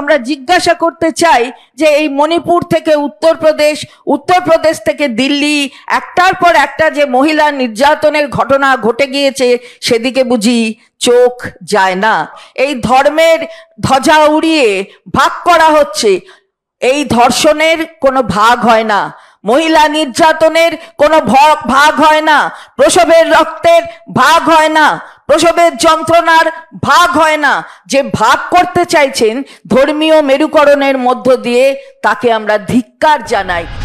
আমরা জিজ্ঞাসা করতে চাই যে এই মণিপুর থেকে উত্তরপ্রদেশ উত্তরপ্রদেশ থেকে দিল্লি একটার পর একটা যে মহিলা নির্যাতনের ঘটনা ঘটে গিয়েছে সেদিকে বুঝি চোখ যায় না এই ধর্মের ধ্বজা উড়িয়ে ভাগ করা হচ্ছে এই ধর্ষণের কোনো ভাগ হয় না মহিলা নির্যাতনের কোনো ভাগ হয় না প্রসবের রক্তের ভাগ হয় না প্রসবের যন্ত্রণার ভাগ হয় না যে ভাগ করতে চাইছেন ধর্মীয় মেরুকরণের মধ্য দিয়ে তাকে আমরা ধিক্কার জানাই